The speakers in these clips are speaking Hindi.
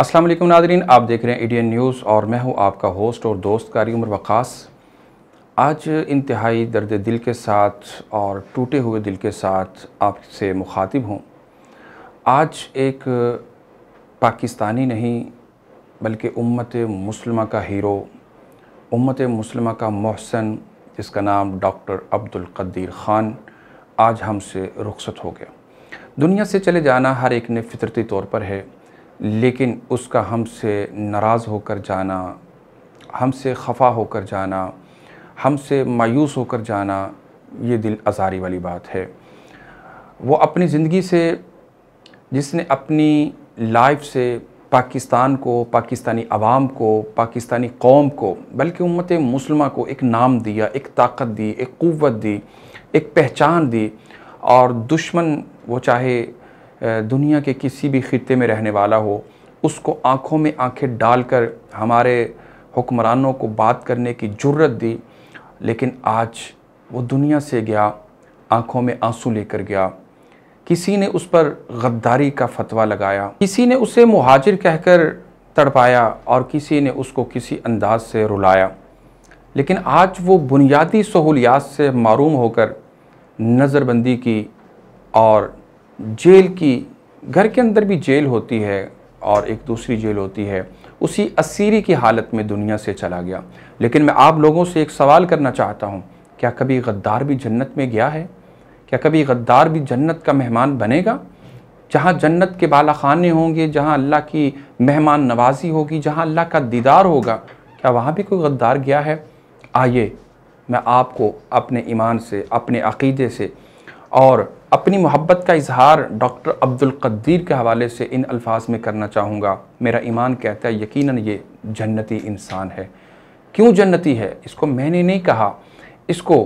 अस्सलाम वालेकुम नाजरीन आप देख रहे हैं इंडियन न्यूज़ और मैं हूं आपका होस्ट और दोस्त कारी उमर वक़ास आज इंतहाई दर्द दिल के साथ और टूटे हुए दिल के साथ आपसे मुखातिब हूं आज एक पाकिस्तानी नहीं बल्कि उम्मत मुसलमा का हीरो उम्मत मुसलमा का मोहसन जिसका नाम डॉक्टर अब्दुल ख़ान आज हमसे रुखसत हो गया दुनिया से चले जाना हर एक ने फितरती तौर पर है लेकिन उसका हमसे नाराज़ होकर जाना हमसे खफा होकर जाना हमसे मायूस होकर जाना ये दिल आज़ारी वाली बात है वो अपनी ज़िंदगी से जिसने अपनी लाइफ से पाकिस्तान को पाकिस्तानी आवाम को पाकिस्तानी कौम को बल्कि उम्मत मुसलमा को एक नाम दिया एक ताकत दी एक क़वत दी एक पहचान दी और दुश्मन वो चाहे दुनिया के किसी भी ख़त्े में रहने वाला हो उसको आँखों में डाल डालकर हमारे हुक्मरानों को बात करने की ज़रूरत दी लेकिन आज वो दुनिया से गया आँखों में आंसू लेकर गया किसी ने उस पर गद्दारी का फतवा लगाया किसी ने उसे मुहाजिर कहकर तड़पाया और किसी ने उसको किसी अंदाज से रुलाया लेकिन आज वो बुनियादी सहूलियात से मरूम होकर नज़रबंदी की और जेल की घर के अंदर भी जेल होती है और एक दूसरी जेल होती है उसी असीरी की हालत में दुनिया से चला गया लेकिन मैं आप लोगों से एक सवाल करना चाहता हूँ क्या कभी गद्दार भी जन्नत में गया है क्या कभी गद्दार भी जन्नत का मेहमान बनेगा जहाँ जन्नत के बाला खाने होंगे जहाँ अल्लाह की मेहमान नवाजी होगी जहाँ अल्लाह का दीदार होगा क्या वहाँ भी कोई गद्दार गया है आइए मैं आपको अपने ईमान से अपने अकीदे से और अपनी मोहब्बत का इजहार डॉक्टर अब्दुल कद्दीर के हवाले से इन अल्फाज में करना चाहूँगा मेरा ईमान कहता है यकीनन ये जन्नती इंसान है क्यों जन्नती है इसको मैंने नहीं कहा इसको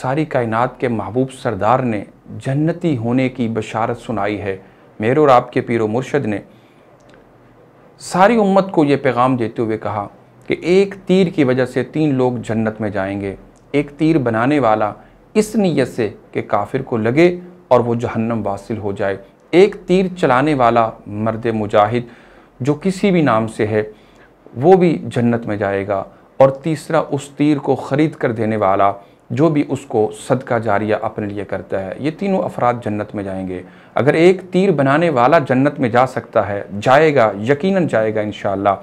सारी कायनात के महबूब सरदार ने जन्नती होने की बशारत सुनाई है मेरे और आपके व मुर्शद ने सारी उम्मत को ये पैगाम देते हुए कहा कि एक तीर की वजह से तीन लोग जन्नत में जाएंगे एक तीर बनाने वाला इस नीयत से कि काफिर को लगे और वो जहन्नम वासिल हो जाए एक तीर चलाने वाला मर्द मुजाहिद जो किसी भी नाम से है वो भी जन्नत में जाएगा और तीसरा उस तीर को ख़रीद कर देने वाला जो भी उसको सदका जारिया अपने लिए करता है ये तीनों अफराद जन्नत में जाएंगे अगर एक तीर बनाने वाला जन्नत में जा सकता है जाएगा यकीनन जाएगा इन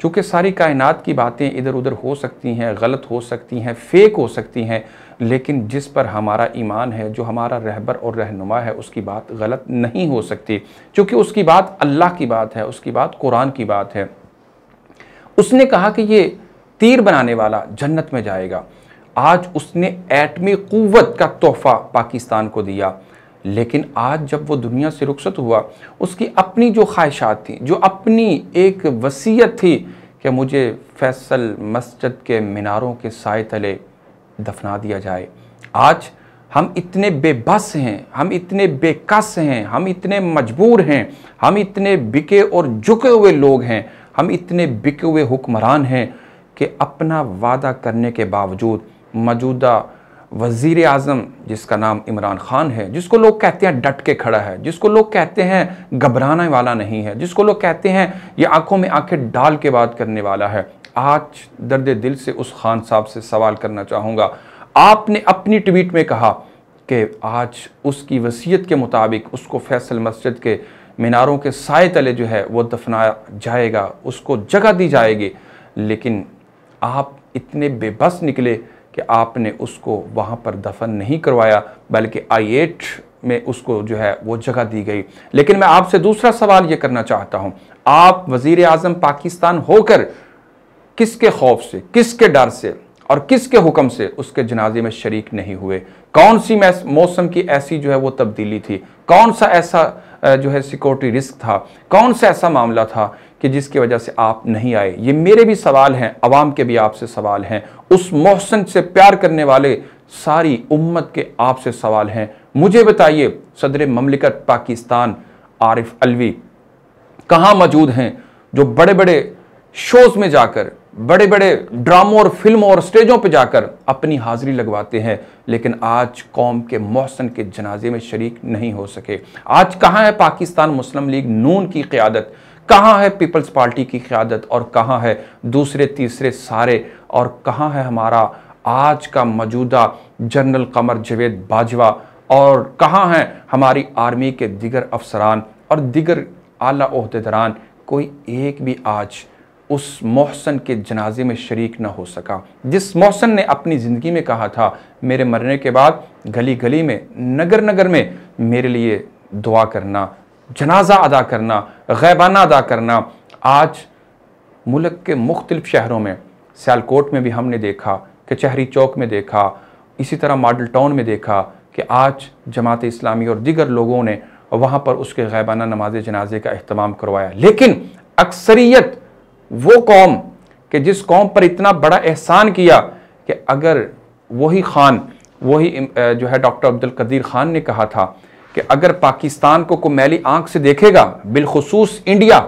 चूँकि सारी कायनात की बातें इधर उधर हो सकती हैं गलत हो सकती हैं फेक हो सकती हैं लेकिन जिस पर हमारा ईमान है जो हमारा रहबर और रहनुमा है उसकी बात गलत नहीं हो सकती क्योंकि उसकी बात अल्लाह की बात है उसकी बात कुरान की बात है उसने कहा कि ये तीर बनाने वाला जन्नत में जाएगा आज उसने एटमी क़वत का तोहफ़ा पाकिस्तान को दिया लेकिन आज जब वो दुनिया से रुखसत हुआ उसकी अपनी जो ख्वाहिशात थी जो अपनी एक वसीयत थी कि मुझे फैसल मस्जिद के मीनारों के साय तले दफना दिया जाए आज हम इतने बेबस हैं हम इतने बेकस हैं हम इतने मजबूर हैं हम इतने बिके और झुके हुए लोग हैं हम इतने बिके हुए हुक्मरान हैं कि अपना वादा करने के बावजूद मौजूदा वजीर अजम जिसका नाम इमरान ख़ान है जिसको लोग कहते हैं डट के खड़ा है जिसको लोग कहते हैं घबराने वाला नहीं है जिसको लोग कहते हैं ये आंखों में आंखें डाल के बात करने वाला है आज दर्द दिल से उस खान साहब से सवाल करना चाहूँगा आपने अपनी ट्वीट में कहा कि आज उसकी वसीयत के मुताबिक उसको फैसल मस्जिद के मीनारों के साय तले जो है वो दफनाया जाएगा उसको जगह दी जाएगी लेकिन आप इतने बेबस निकले कि आपने उसको वहाँ पर दफन नहीं करवाया बल्कि आई एट में उसको जो है वो जगह दी गई लेकिन मैं आपसे दूसरा सवाल ये करना चाहता हूँ आप वज़ी अजम पाकिस्तान होकर किसके खौफ से किसके डर से और किसके हुक्म से उसके जनाजे में शरीक नहीं हुए कौन सी मौसम की ऐसी जो है वो तब्दीली थी कौन सा ऐसा जो है सिक्योरिटी रिस्क था कौन सा ऐसा मामला था कि जिसकी वजह से आप नहीं आए ये मेरे भी सवाल हैं अवाम के भी आपसे सवाल हैं उस मोहसन से प्यार करने वाले सारी उम्मत के आपसे सवाल हैं मुझे बताइए सदर ममलिकत पाकिस्तान आरिफ अलवी कहाँ मौजूद हैं जो बड़े बड़े शोज़ में जाकर बड़े बड़े ड्रामों और फिल्मों और स्टेजों पर जाकर अपनी हाजिरी लगवाते हैं लेकिन आज कौम के मौसन के जनाजे में शरीक नहीं हो सके आज कहाँ है पाकिस्तान मुस्लिम लीग नून की क़्यादत कहाँ है पीपल्स पार्टी की क़्यादत और कहाँ है दूसरे तीसरे सारे और कहाँ है हमारा आज का मौजूदा जनरल कमर जवेद बाजवा और कहाँ हैं हमारी आर्मी के दिगर अफसरान और दिगर आला अहदेदारान कोई एक भी आज उस मोहसन के जनाजे में शरीक ना हो सका जिस मोहसन ने अपनी ज़िंदगी में कहा था मेरे मरने के बाद गली गली में नगर नगर में मेरे लिए दुआ करना जनाजा अदा करना गैबाना अदा करना आज मुल्क के मुख्तलिफ शहरों में सियालकोट में भी हमने देखा कचहरी चौक में देखा इसी तरह मॉडल टाउन में देखा कि आज जमात इस्लामी और दिगर लोगों ने वहाँ पर उसके गैबाना नमाज जनाजे का अहतमाम करवाया लेकिन अक्सरियत वो कौम कि जिस कौम पर इतना बड़ा एहसान किया कि अगर वही ख़ान वही जो है डॉक्टर अब्दुल कदीर ख़ान ने कहा था कि अगर पाकिस्तान को को मैली आंख से देखेगा बिलखसूस इंडिया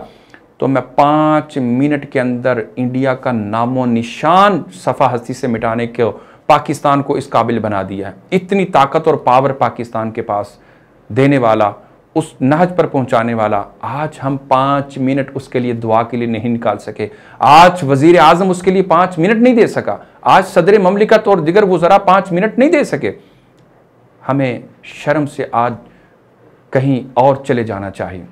तो मैं पाँच मिनट के अंदर इंडिया का नामो निशान सफ़ा हस्ती से मिटाने के पाकिस्तान को इस काबिल बना दिया है इतनी ताकत और पावर पाकिस्तान के पास देने वाला उस नहज पर पहुंचाने वाला आज हम पाँच मिनट उसके लिए दुआ के लिए नहीं निकाल सके आज वजीर आजम उसके लिए पाँच मिनट नहीं दे सका आज सदर ममलिकत और दिगर गुजरा पाँच मिनट नहीं दे सके हमें शर्म से आज कहीं और चले जाना चाहिए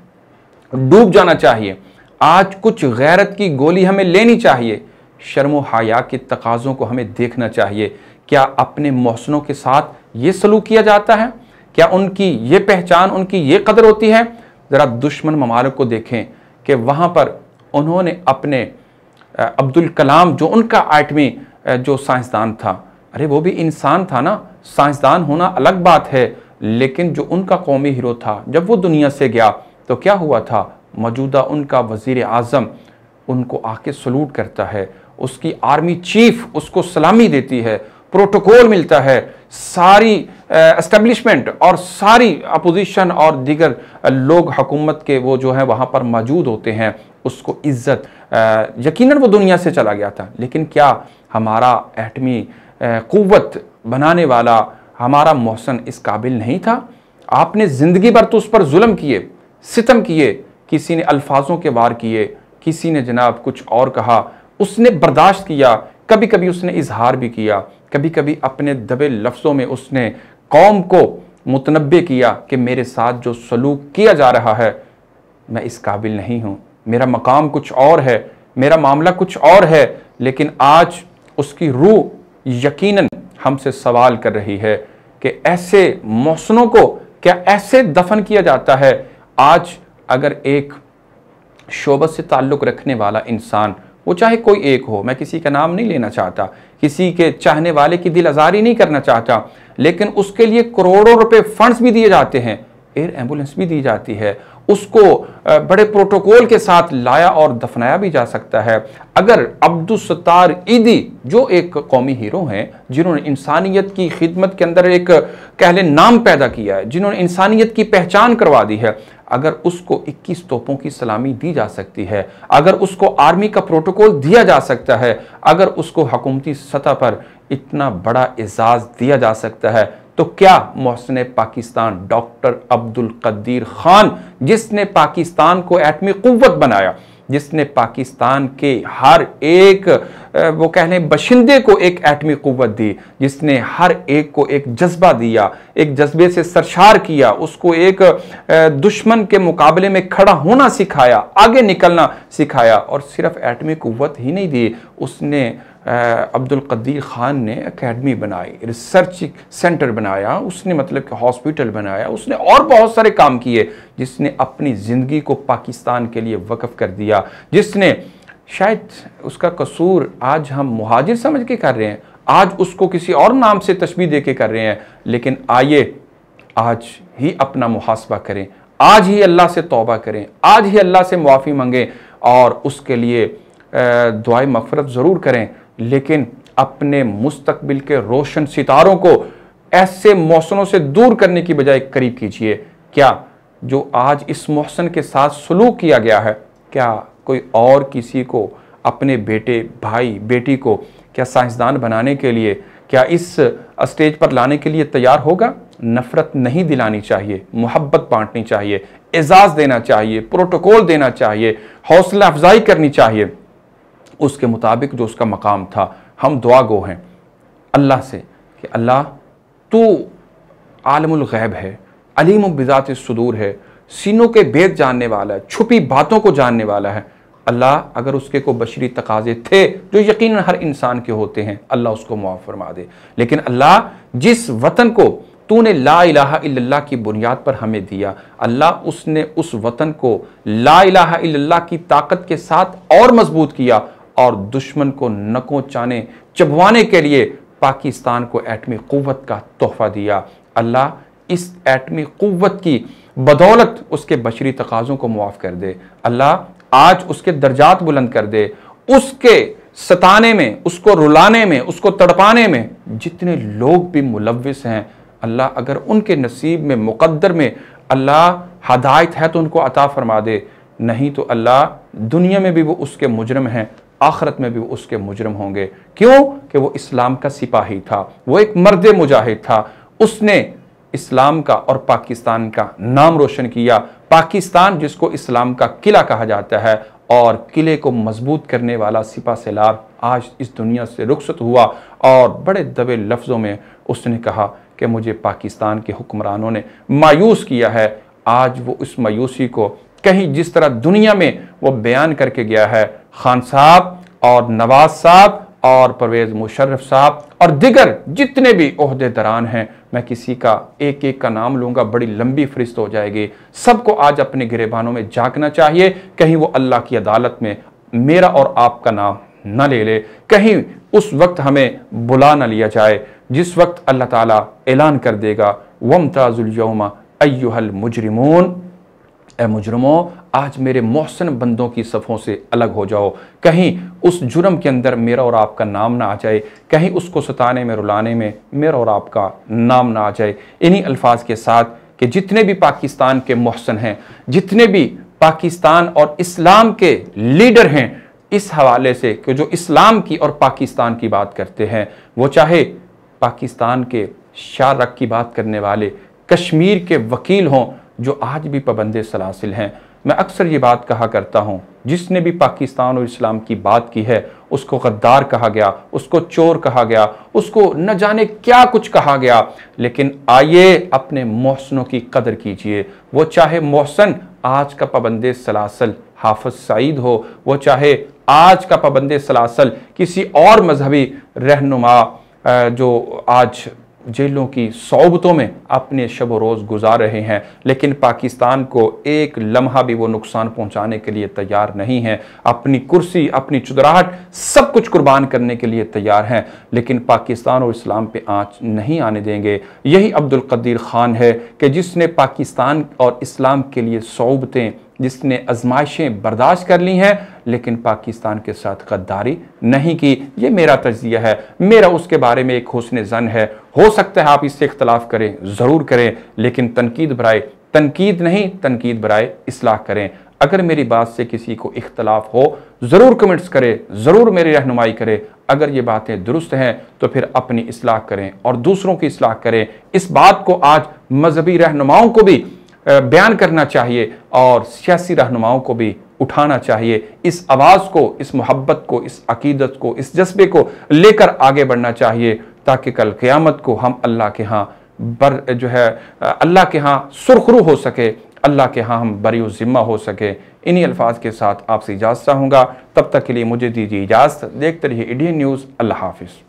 डूब जाना चाहिए आज कुछ गैरत की गोली हमें लेनी चाहिए शर्म हया के तकाज़ों को हमें देखना चाहिए क्या अपने मौसनों के साथ ये सलूक किया जाता है क्या उनकी ये पहचान उनकी ये कदर होती है ज़रा दुश्मन ममालक को देखें कि वहाँ पर उन्होंने अपने अब्दुल कलाम जो उनका आठवीं जो साइंसदान था अरे वो भी इंसान था ना साइंसदान होना अलग बात है लेकिन जो उनका कौमी हीरो था जब वो दुनिया से गया तो क्या हुआ था मौजूदा उनका वज़ी अजम उनको आके सलूट करता है उसकी आर्मी चीफ उसको सलामी देती है प्रोटोकॉल मिलता है सारी एस्टेब्लिशमेंट और सारी अपोजिशन और दीगर लोग हकूमत के वो जो है वहाँ पर मौजूद होते हैं उसको इज्जत यकीनन वो दुनिया से चला गया था लेकिन क्या हमारा एटमी क़वत बनाने वाला हमारा मौसन इस काबिल नहीं था आपने ज़िंदगी भर तो उस पर जुल्म किए सितम किए किसी ने अल्फाजों के वार किए किसी ने जनाब कुछ और कहा उसने बर्दाश्त किया कभी कभी उसने इजहार भी किया कभी कभी अपने दबे लफ्ज़ों में उसने कौम को मुतनबे किया कि मेरे साथ जो सलूक किया जा रहा है मैं इस काबिल नहीं हूँ मेरा मकाम कुछ और है मेरा मामला कुछ और है लेकिन आज उसकी रूह यकीनन हमसे सवाल कर रही है कि ऐसे मौसनों को क्या ऐसे दफन किया जाता है आज अगर एक शोबत से ताल्लुक़ रखने वाला इंसान वो चाहे कोई एक हो मैं किसी का नाम नहीं लेना चाहता किसी के चाहने वाले की दिल आज़ारी नहीं करना चाहता लेकिन उसके लिए करोड़ों रुपए फंड्स भी दिए जाते हैं एयर एम्बुलेंस भी दी जाती है उसको बड़े प्रोटोकॉल के साथ लाया और दफनाया भी जा सकता है अगर अब्दुलसतार ईदी जो एक कौमी हीरो हैं जिन्होंने इंसानियत की खिदमत के अंदर एक कहले नाम पैदा किया है जिन्होंने इंसानियत की पहचान करवा दी है अगर उसको 21 तोपों की सलामी दी जा सकती है अगर उसको आर्मी का प्रोटोकॉल दिया जा सकता है अगर उसको हकूमती सतह पर इतना बड़ा एजाज़ दिया जा सकता है तो क्या मोहसिन पाकिस्तान डॉक्टर अब्दुल कदीर खान जिसने पाकिस्तान को एटमी कुत बनाया जिसने पाकिस्तान के हर एक वो कहने बशिंदे को एक एटमी कुत दी जिसने हर एक को एक जज्बा दिया एक जज्बे से सरशार किया उसको एक दुश्मन के मुकाबले में खड़ा होना सिखाया आगे निकलना सिखाया और सिर्फ एटमी क़वत ही नहीं दी उसने अब्दुल कदीर ख़ान ने एकेडमी बनाई रिसर्च सेंटर बनाया उसने मतलब हॉस्पिटल बनाया उसने और बहुत सारे काम किए जिसने अपनी ज़िंदगी को पाकिस्तान के लिए वक्फ़ कर दिया जिसने शायद उसका कसूर आज हम मुहाजिर समझ के कर रहे हैं आज उसको किसी और नाम से तस्वीर दे के कर रहे हैं लेकिन आइए आज ही अपना मुहासबा करें आज ही अल्लाह से तोबा करें आज ही अल्लाह से मुआफ़ी मंगें और उसके लिए दुआ मफरत ज़रूर करें लेकिन अपने मुस्तबिल के रोशन सितारों को ऐसे मौसमों से दूर करने की बजाय करीब कीजिए क्या जो आज इस मौसम के साथ सलूक किया गया है क्या कोई और किसी को अपने बेटे भाई बेटी को क्या साइंसदान बनाने के लिए क्या इस स्टेज पर लाने के लिए तैयार होगा नफ़रत नहीं दिलानी चाहिए मोहब्बत बांटनी चाहिए एजाज़ देना चाहिए प्रोटोकॉल देना चाहिए हौसला अफजाई करनी चाहिए उसके मुताबिक जो उसका मकाम था हम दुआ गो हैं अल्लाह से कि अल्लाह तो ग़ैब है अलीम बिजात सदूर है सीनों के भेद जानने वाला है छुपी बातों को जानने वाला है अल्लाह अगर उसके को बशरी तकाजे थे जो यकीन हर इंसान के होते हैं अल्लाह उसको मुआफ़ फरमा दे लेकिन अल्लाह जिस वतन को तूने ला इलाहा की बुनियाद पर हमें दिया अल्लाह उसने उस वतन को ला इलाहा की ताकत के साथ और मजबूत किया और दुश्मन को नकों चाने चबवाने के लिए पाकिस्तान को एटमी क़वत का तोहफ़ा दिया अल्लाह इस एटमी क़वत की बदौलत उसके बशरी तकाज़ों को मुआफ़ कर दे अल्लाह आज उसके दर्जात बुलंद कर दे उसके सताने में उसको रुलाने में उसको तड़पाने में जितने लोग भी मुलविस हैं अल्लाह अगर उनके नसीब में मुकद्दर में अल्लाह हदायत है तो उनको अता फरमा दे नहीं तो अल्लाह दुनिया में भी वो उसके मुजरम हैं आखरत में भी वो उसके मुजरम होंगे क्यों कि वो इस्लाम का सिपाही था वो एक मर्द मुजाहिद था उसने इस्लाम का और पाकिस्तान का नाम रोशन किया पाकिस्तान जिसको इस्लाम का किला कहा जाता है और किले को मजबूत करने वाला सिपा सैलाब आज इस दुनिया से रुखसत हुआ और बड़े दबे लफ्ज़ों में उसने कहा कि मुझे पाकिस्तान के हुक्मरानों ने मायूस किया है आज वो उस मायूसी को कहीं जिस तरह दुनिया में वो बयान करके गया है खान साहब और नवाज साहब और परवेज़ मुशर्रफ साहब और दिगर जितने भी अहदेदारान हैं मैं किसी का एक एक का नाम लूंगा बड़ी लंबी फरिस्त हो जाएगी सबको आज अपने गिरेबानों में जागना चाहिए कहीं वो अल्लाह की अदालत में मेरा और आपका नाम न ले ले कहीं उस वक्त हमें बुला ना लिया जाए जिस वक्त अल्लाह ताला ऐलान कर देगा वम यौमा अयुहल मुजरिमून ए मुजरमो आज मेरे मोहसिन बंदों की सफ़ों से अलग हो जाओ कहीं उस जुर्म के अंदर मेरा और आपका नाम ना आ जाए कहीं उसको सताने में रुलाने में मेरा और आपका नाम ना आ जाए इन्हीं अल्फाज के साथ कि जितने भी पाकिस्तान के मोहसिन हैं जितने भी पाकिस्तान और इस्लाम के लीडर हैं इस हवाले से कि जो इस्लाम की और पाकिस्तान की बात करते हैं वो चाहे पाकिस्तान के शारक की बात करने वाले कश्मीर के वकील हों जो आज भी पाबंद सलासिल हैं मैं अक्सर ये बात कहा करता हूँ जिसने भी पाकिस्तान और इस्लाम की बात की है उसको गद्दार कहा गया उसको चोर कहा गया उसको न जाने क्या कुछ कहा गया लेकिन आइए अपने मोहसनों की कदर कीजिए वो चाहे मोहसन आज का पाबंद सलासल हाफज सईद हो वो चाहे आज का पाबंद सलासल किसी और मजहबी रहनुमा जो आज जेलों की सौबतों में अपने शब रोज़ गुजार रहे हैं लेकिन पाकिस्तान को एक लम्हा भी वो नुकसान पहुंचाने के लिए तैयार नहीं है अपनी कुर्सी अपनी चुदराहट सब कुछ कुर्बान करने के लिए तैयार हैं लेकिन पाकिस्तान और इस्लाम पे आँच नहीं आने देंगे यही अब्दुल कदीर ख़ान है कि जिसने पाकिस्तान और इस्लाम के लिए सौबतें जिसने आजमाइशें बर्दाश्त कर ली हैं लेकिन पाकिस्तान के साथ गद्दारी नहीं की ये मेरा तजिया है मेरा उसके बारे में एक हौसन जन है हो सकता है आप इससे इख्तलाफ करें ज़रूर करें लेकिन तनकीद बरए तनकीद नहीं तनकीद बरए असलाह करें अगर मेरी बात से किसी को इख्तलाफ हो ज़रूर कमेंट्स करें ज़रूर मेरी रहनुमाई करें अगर ये बातें दुरुस्त हैं तो फिर अपनी असलाह करें और दूसरों की असलाह करें इस बात को आज मजहबी रहनुमाओं को भी बयान करना चाहिए और सियासी रहनुमाओं को भी उठाना चाहिए इस आवाज़ को इस मोहब्बत को इस अकीदत को इस जज्बे को लेकर आगे बढ़ना चाहिए ताकि कल क़्यामत को हम अल्लाह के यहाँ बर जो है अल्लाह के यहाँ सुरखरू हो सके अल्लाह के यहाँ हम बरी ज़िम्मा हो सके इन्हीं अल्फाज के साथ आपसे इजाज़त चाहूँगा तब तक के लिए मुझे दीजिए इजाज़त देखते रहिए इंडियन न्यूज़ अल्लाह हाफिज़